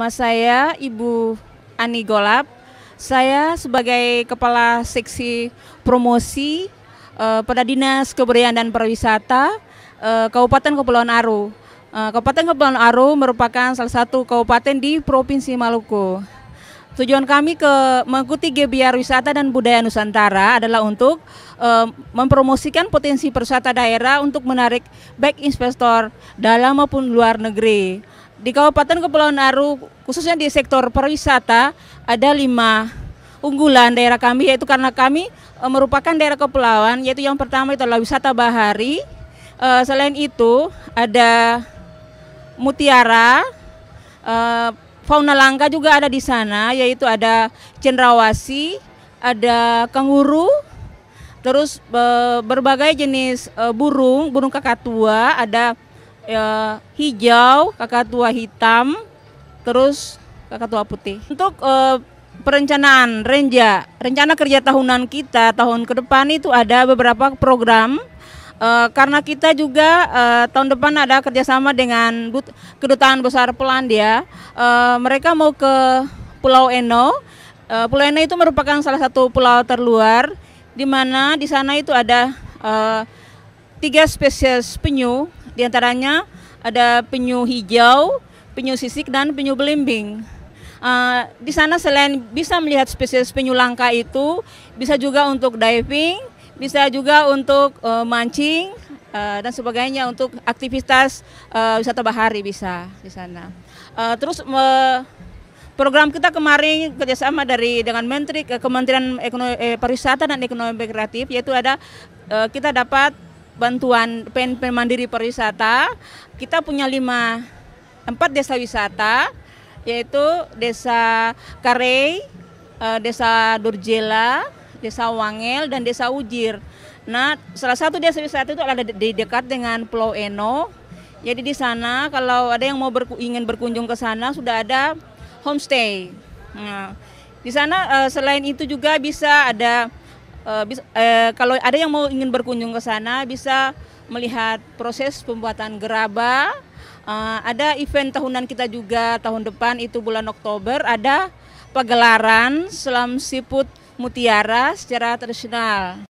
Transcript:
Nama saya Ibu Ani Golab. Saya sebagai Kepala Seksi Promosi uh, pada Dinas Kebudayaan dan Pariwisata uh, Kabupaten Kepulauan Aru. Uh, Kabupaten Kepulauan Aru merupakan salah satu kabupaten di Provinsi Maluku. Tujuan kami ke mengikuti GBR Wisata dan Budaya Nusantara adalah untuk e, mempromosikan potensi pariwisata daerah untuk menarik baik investor dalam maupun luar negeri. Di Kabupaten Kepulauan Aru, khususnya di sektor pariwisata, ada lima unggulan daerah kami, yaitu karena kami eh, merupakan daerah kepulauan, yaitu yang pertama itu adalah wisata bahari. Eh, selain itu ada mutiara, eh, fauna langka juga ada di sana, yaitu ada cendrawasi, ada kanguru, terus berbagai jenis burung, burung kakatua, ada ya, hijau, tua hitam, terus kakak tua putih. Untuk uh, perencanaan Renja, rencana kerja tahunan kita tahun ke depan itu ada beberapa program uh, karena kita juga uh, tahun depan ada kerjasama dengan But kedutaan besar Polandia. Uh, mereka mau ke Pulau Eno. Uh, Pulau Eno itu merupakan salah satu pulau terluar, di mana di sana itu ada uh, tiga spesies penyu di antaranya ada penyu hijau, penyu sisik, dan penyu belimbing. Uh, di sana selain bisa melihat spesies penyu langka itu, bisa juga untuk diving, bisa juga untuk uh, mancing uh, dan sebagainya untuk aktivitas uh, wisata bahari bisa di sana. Uh, terus uh, program kita kemarin kerjasama dari dengan Menteri Kementerian Ekonomi, eh, Pariwisata dan Ekonomi Kreatif yaitu ada uh, kita dapat bantuan pen, PN Mandiri Pariwisata, kita punya lima empat desa wisata, yaitu Desa Karei, eh, Desa Durjela, Desa Wangel, dan Desa Ujir. Nah, salah satu desa wisata itu ada di dekat dengan Pulau Eno. Jadi di sana kalau ada yang mau berku, ingin berkunjung ke sana sudah ada homestay. Nah, di sana eh, selain itu juga bisa ada eh, bisa, eh, kalau ada yang mau ingin berkunjung ke sana bisa melihat proses pembuatan gerabah. Eh, ada event tahunan kita juga tahun depan itu bulan Oktober ada pagelaran selam siput mutiara secara tradisional.